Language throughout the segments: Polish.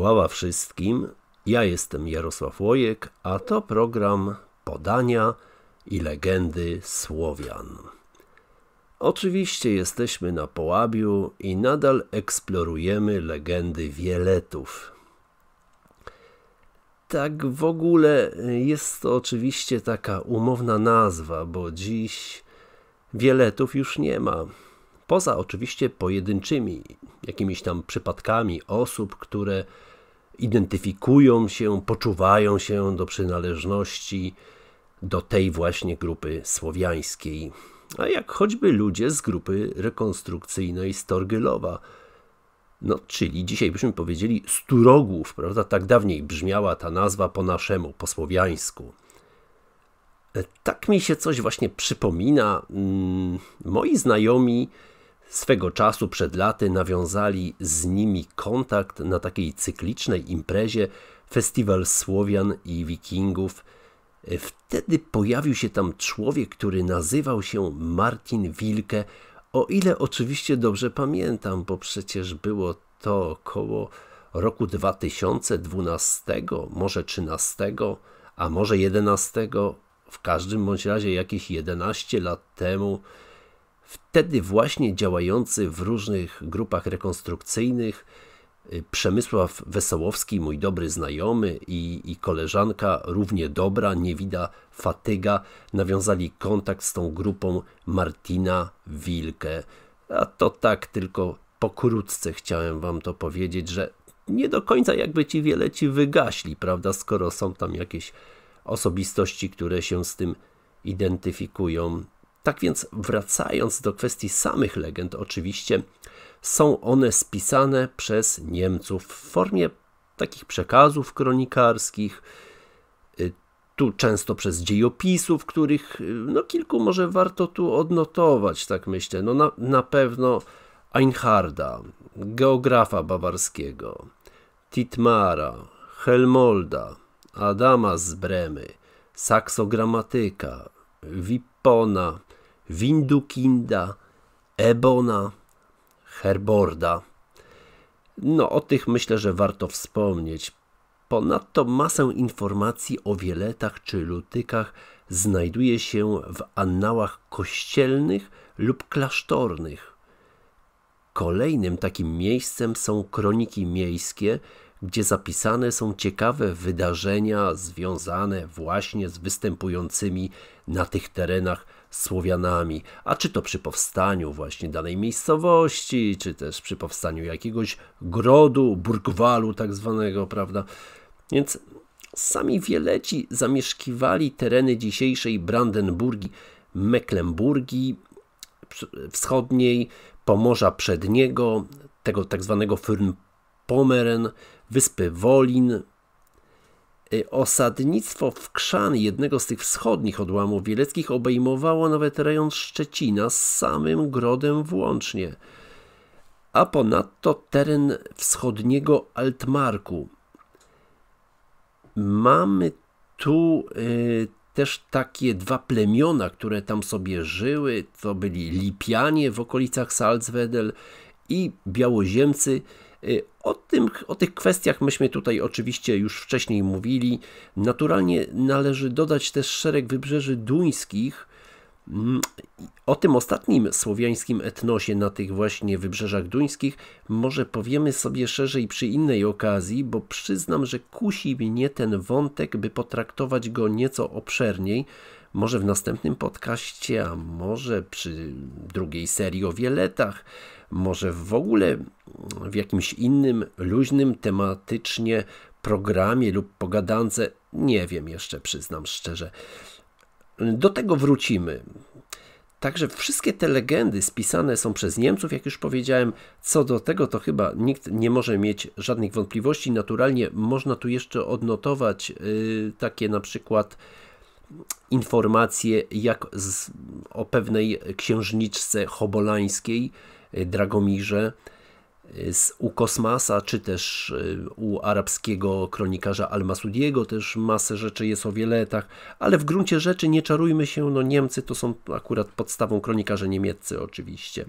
Sława wszystkim, ja jestem Jarosław Łojek, a to program Podania i Legendy Słowian. Oczywiście jesteśmy na Połabiu i nadal eksplorujemy legendy Wieletów. Tak w ogóle jest to oczywiście taka umowna nazwa, bo dziś Wieletów już nie ma. Poza oczywiście pojedynczymi jakimiś tam przypadkami osób, które identyfikują się, poczuwają się do przynależności do tej właśnie grupy słowiańskiej, a jak choćby ludzie z grupy rekonstrukcyjnej Storgylowa, no, czyli dzisiaj byśmy powiedzieli Sturogów, prawda? Tak dawniej brzmiała ta nazwa po naszemu, po słowiańsku. E, tak mi się coś właśnie przypomina. Mm, moi znajomi Swego czasu przed laty nawiązali z nimi kontakt na takiej cyklicznej imprezie Festiwal Słowian i Wikingów. Wtedy pojawił się tam człowiek, który nazywał się Martin Wilke, o ile oczywiście dobrze pamiętam, bo przecież było to około roku 2012, może 13, a może 11, w każdym bądź razie jakieś 11 lat temu. Wtedy właśnie działający w różnych grupach rekonstrukcyjnych y, Przemysław Wesołowski, mój dobry znajomy i, i koleżanka, równie dobra, niewida fatyga, nawiązali kontakt z tą grupą Martina Wilke. A to tak tylko pokrótce chciałem wam to powiedzieć, że nie do końca jakby ci wiele ci wygaśli, prawda, skoro są tam jakieś osobistości, które się z tym identyfikują tak więc, wracając do kwestii samych legend, oczywiście są one spisane przez Niemców w formie takich przekazów kronikarskich, y, tu często przez dziejopisów, których y, no kilku może warto tu odnotować, tak myślę. No na, na pewno Einharda, geografa bawarskiego, Titmara, Helmolda, Adama z Bremy, Saksogramatyka, Wippona, Windukinda, Ebona, Herborda. No, o tych myślę, że warto wspomnieć. Ponadto masę informacji o wieletach czy lutykach znajduje się w annałach kościelnych lub klasztornych. Kolejnym takim miejscem są kroniki miejskie, gdzie zapisane są ciekawe wydarzenia związane właśnie z występującymi na tych terenach Słowianami. A czy to przy powstaniu właśnie danej miejscowości, czy też przy powstaniu jakiegoś grodu, burgwalu tak zwanego, prawda? Więc sami Wieleci zamieszkiwali tereny dzisiejszej Brandenburgii, Mecklenburgii, wschodniej, Pomorza Przedniego, tego tak zwanego Fürnpomeren, wyspy Wolin, Y, osadnictwo w Krzan, jednego z tych wschodnich odłamów wieleckich, obejmowało nawet rejon Szczecina z samym Grodem włącznie, a ponadto teren wschodniego Altmarku. Mamy tu y, też takie dwa plemiona, które tam sobie żyły, to byli Lipianie w okolicach Salzwedel i Białoziemcy, Y, o, tym, o tych kwestiach myśmy tutaj oczywiście już wcześniej mówili. Naturalnie należy dodać też szereg wybrzeży duńskich. Mm, o tym ostatnim słowiańskim etnosie na tych właśnie wybrzeżach duńskich może powiemy sobie szerzej przy innej okazji, bo przyznam, że kusi mnie ten wątek, by potraktować go nieco obszerniej. Może w następnym podcaście, a może przy drugiej serii o wieletach może w ogóle w jakimś innym, luźnym tematycznie programie lub pogadance, nie wiem jeszcze, przyznam szczerze. Do tego wrócimy. Także wszystkie te legendy spisane są przez Niemców, jak już powiedziałem. Co do tego, to chyba nikt nie może mieć żadnych wątpliwości. Naturalnie można tu jeszcze odnotować y, takie na przykład informacje jak z, o pewnej księżniczce hobolańskiej, Y, Dragomirze, y, z, u Kosmasa, czy też y, u arabskiego kronikarza Al-Masudiego też masę rzeczy jest o wieletach, ale w gruncie rzeczy nie czarujmy się, no Niemcy to są akurat podstawą kronikarze niemieccy oczywiście.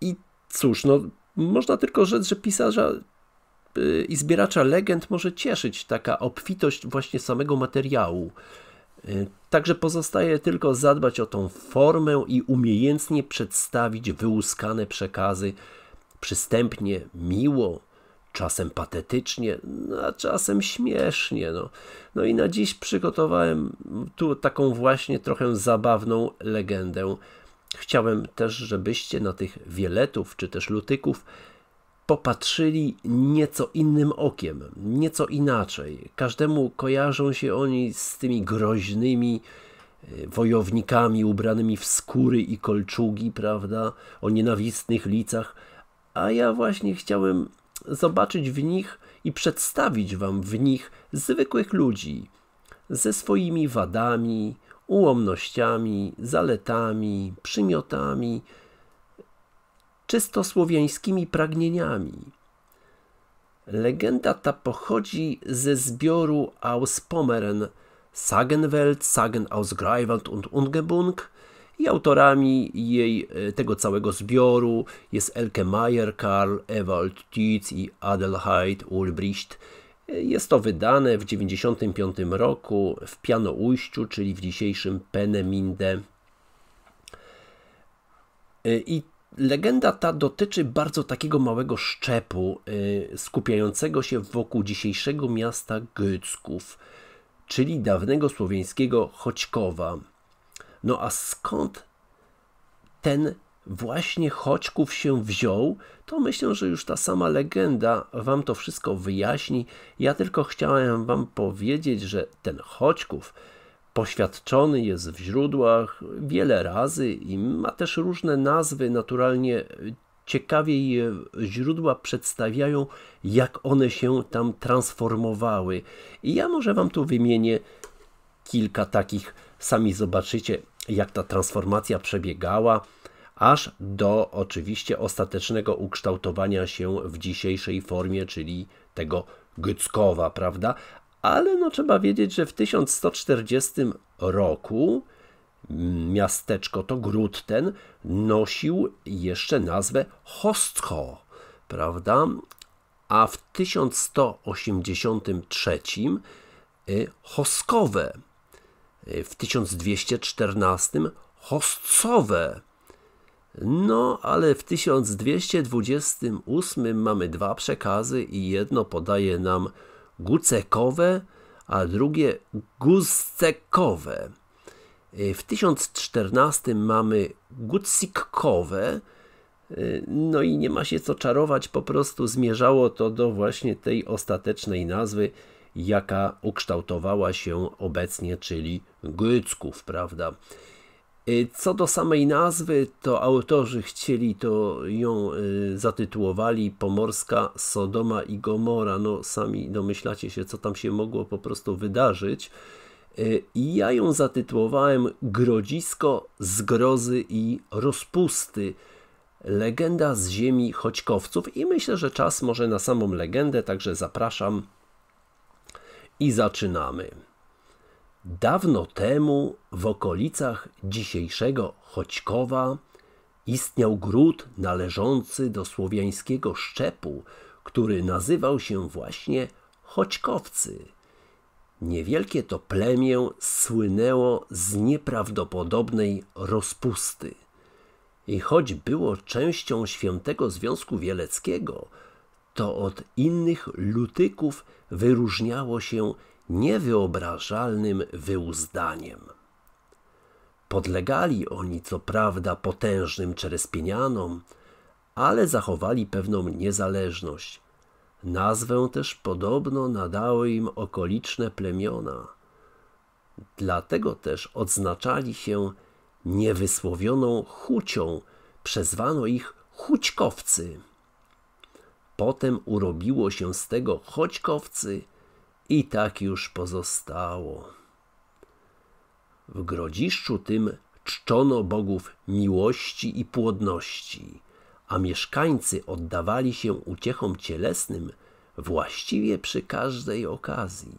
I cóż, no można tylko rzec, że pisarza i zbieracza legend może cieszyć taka obfitość właśnie samego materiału. Y, także pozostaje tylko zadbać o tą formę i umiejętnie przedstawić wyłuskane przekazy przystępnie, miło, czasem patetycznie, no, a czasem śmiesznie. No, no i na dziś przygotowałem tu taką właśnie trochę zabawną legendę. Chciałem też, żebyście na tych wieletów czy też lutyków popatrzyli nieco innym okiem, nieco inaczej. Każdemu kojarzą się oni z tymi groźnymi e, wojownikami ubranymi w skóry i kolczugi, prawda, o nienawistnych licach, a ja właśnie chciałem zobaczyć w nich i przedstawić wam w nich zwykłych ludzi ze swoimi wadami, ułomnościami, zaletami, przymiotami, czysto słowiańskimi pragnieniami. Legenda ta pochodzi ze zbioru aus Pomeren*, Sagenwelt, Sagen aus Greiwand und Ungebung i autorami jej, e, tego całego zbioru jest Elke Mayer, Karl Ewald Tietz i Adelheid Ulbricht. E, jest to wydane w 1995 roku w Pianoujściu, czyli w dzisiejszym Peneminde. E, I Legenda ta dotyczy bardzo takiego małego szczepu y, skupiającego się wokół dzisiejszego miasta Gycków, czyli dawnego słowiańskiego Choćkowa. No a skąd ten właśnie Choćków się wziął, to myślę, że już ta sama legenda Wam to wszystko wyjaśni. Ja tylko chciałem Wam powiedzieć, że ten Choćków Poświadczony jest w źródłach wiele razy i ma też różne nazwy. Naturalnie ciekawie je źródła przedstawiają, jak one się tam transformowały. I ja może Wam tu wymienię kilka takich. Sami zobaczycie, jak ta transformacja przebiegała, aż do oczywiście ostatecznego ukształtowania się w dzisiejszej formie, czyli tego Gyckowa, prawda? ale no trzeba wiedzieć, że w 1140 roku miasteczko, to gród ten nosił jeszcze nazwę Hostko, prawda? A w 1183 y, Hoskowe, y, w 1214 Hostcowe, no, ale w 1228 mamy dwa przekazy i jedno podaje nam gucekowe, a drugie guzcekowe. Y, w 1014 mamy gucikowe, y, no i nie ma się co czarować, po prostu zmierzało to do właśnie tej ostatecznej nazwy, jaka ukształtowała się obecnie, czyli Gycków, prawda? Y, co do samej nazwy, to autorzy chcieli, to ją y, zatytułowali Pomorska Sodoma i Gomora. No sami domyślacie się, co tam się mogło po prostu wydarzyć. Y, I ja ją zatytułowałem Grodzisko zgrozy i rozpusty. Legenda z ziemi choćkowców". i myślę, że czas może na samą legendę, także zapraszam i zaczynamy. Dawno temu w okolicach dzisiejszego Choćkowa istniał gród należący do słowiańskiego szczepu, który nazywał się właśnie Choćkowcy. Niewielkie to plemię słynęło z nieprawdopodobnej rozpusty. I choć było częścią Świętego Związku Wieleckiego, to od innych lutyków wyróżniało się niewyobrażalnym wyuzdaniem. Podlegali oni co prawda potężnym czerespienianom, ale zachowali pewną niezależność. Nazwę też podobno nadały im okoliczne plemiona. Dlatego też odznaczali się niewysłowioną chucią, przezwano ich chućkowcy. Potem urobiło się z tego choćkowcy, i tak już pozostało. W grodziszczu tym czczono bogów miłości i płodności, a mieszkańcy oddawali się uciechom cielesnym właściwie przy każdej okazji.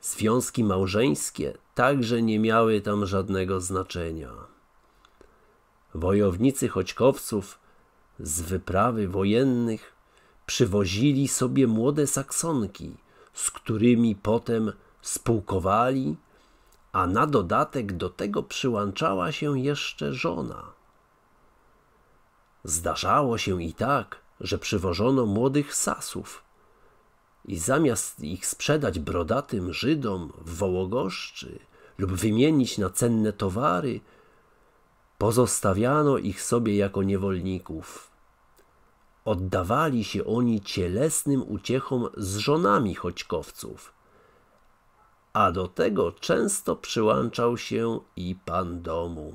Związki małżeńskie także nie miały tam żadnego znaczenia. Wojownicy Choćkowców z wyprawy wojennych przywozili sobie młode Saksonki, z którymi potem spółkowali, a na dodatek do tego przyłączała się jeszcze żona. Zdarzało się i tak, że przywożono młodych Sasów i zamiast ich sprzedać brodatym Żydom w Wołogoszczy lub wymienić na cenne towary, pozostawiano ich sobie jako niewolników. Oddawali się oni cielesnym uciechom z żonami choćkowców, A do tego często przyłączał się i pan domu.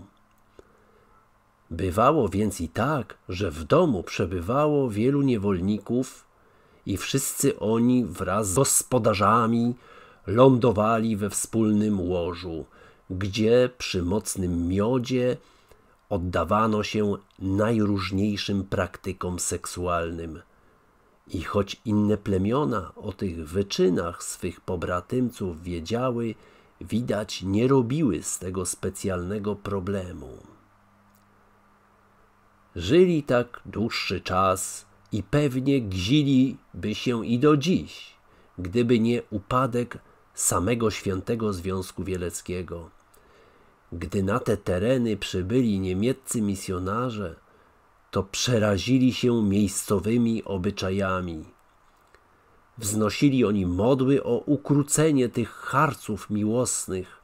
Bywało więc i tak, że w domu przebywało wielu niewolników i wszyscy oni wraz z gospodarzami lądowali we wspólnym łożu, gdzie przy mocnym miodzie oddawano się najróżniejszym praktykom seksualnym. I choć inne plemiona o tych wyczynach swych pobratymców wiedziały, widać nie robiły z tego specjalnego problemu. Żyli tak dłuższy czas i pewnie gziliby się i do dziś, gdyby nie upadek samego świętego Związku Wieleckiego gdy na te tereny przybyli niemieccy misjonarze, to przerazili się miejscowymi obyczajami. Wznosili oni modły o ukrócenie tych harców miłosnych,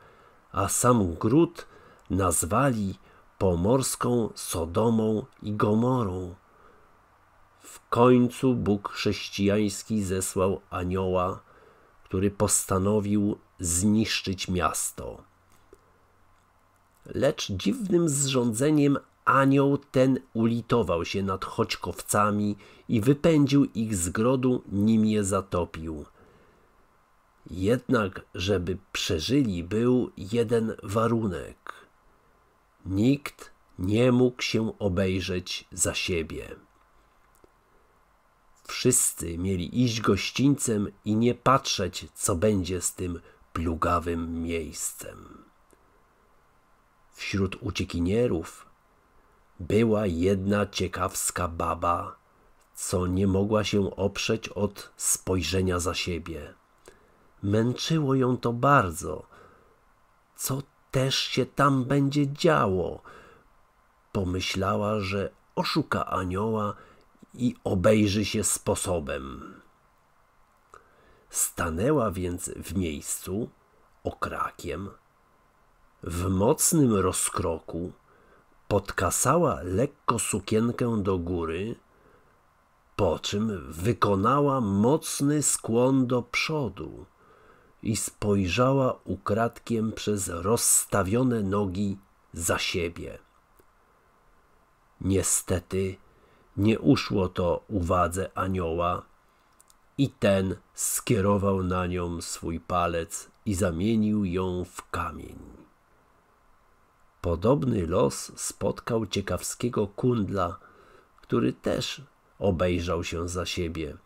a sam gród nazwali pomorską Sodomą i Gomorą. W końcu Bóg chrześcijański zesłał anioła, który postanowił zniszczyć miasto. Lecz dziwnym zrządzeniem anioł ten ulitował się nad choćkowcami i wypędził ich z grodu, nim je zatopił. Jednak, żeby przeżyli, był jeden warunek. Nikt nie mógł się obejrzeć za siebie. Wszyscy mieli iść gościńcem i nie patrzeć, co będzie z tym plugawym miejscem wśród uciekinierów była jedna ciekawska baba, co nie mogła się oprzeć od spojrzenia za siebie. Męczyło ją to bardzo. Co też się tam będzie działo? Pomyślała, że oszuka anioła i obejrzy się sposobem. Stanęła więc w miejscu, okrakiem, w mocnym rozkroku podkasała lekko sukienkę do góry, po czym wykonała mocny skłon do przodu i spojrzała ukradkiem przez rozstawione nogi za siebie. Niestety nie uszło to uwadze anioła i ten skierował na nią swój palec i zamienił ją w kamień. Podobny los spotkał ciekawskiego kundla, który też obejrzał się za siebie.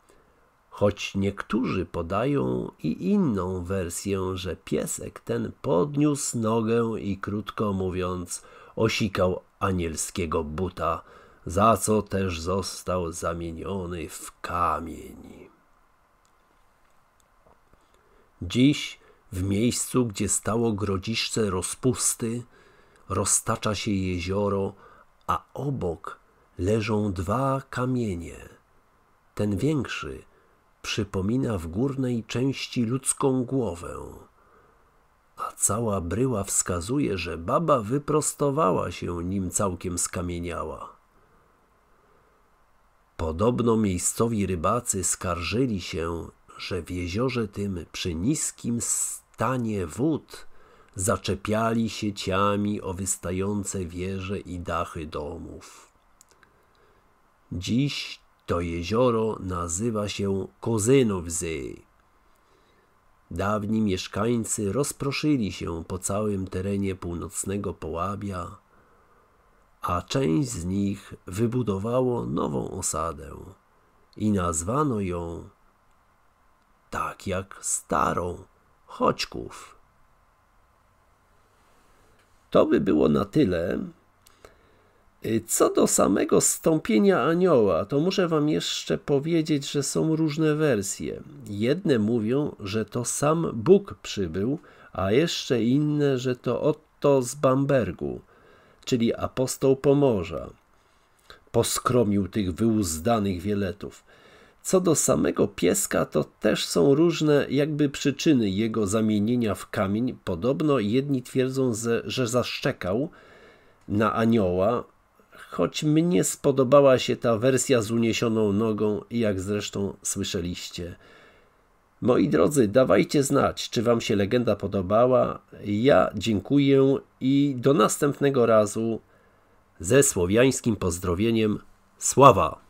Choć niektórzy podają i inną wersję, że piesek ten podniósł nogę i krótko mówiąc osikał anielskiego buta, za co też został zamieniony w kamień. Dziś w miejscu, gdzie stało grodziszce rozpusty, roztacza się jezioro, a obok leżą dwa kamienie. Ten większy przypomina w górnej części ludzką głowę, a cała bryła wskazuje, że baba wyprostowała się, nim całkiem skamieniała. Podobno miejscowi rybacy skarżyli się, że w jeziorze tym przy niskim stanie wód zaczepiali sieciami o wystające wieże i dachy domów. Dziś to jezioro nazywa się Kozynowzy. Dawni mieszkańcy rozproszyli się po całym terenie północnego Połabia, a część z nich wybudowało nową osadę i nazwano ją tak jak starą Choćków. To by było na tyle. Y, co do samego stąpienia anioła, to muszę wam jeszcze powiedzieć, że są różne wersje. Jedne mówią, że to sam Bóg przybył, a jeszcze inne, że to Otto z Bambergu, czyli apostoł Pomorza. Poskromił tych wyuzdanych wieletów. Co do samego pieska, to też są różne jakby przyczyny jego zamienienia w kamień. Podobno jedni twierdzą, że zaszczekał na anioła, choć mnie spodobała się ta wersja z uniesioną nogą, jak zresztą słyszeliście. Moi drodzy, dawajcie znać, czy wam się legenda podobała. Ja dziękuję i do następnego razu ze słowiańskim pozdrowieniem Sława!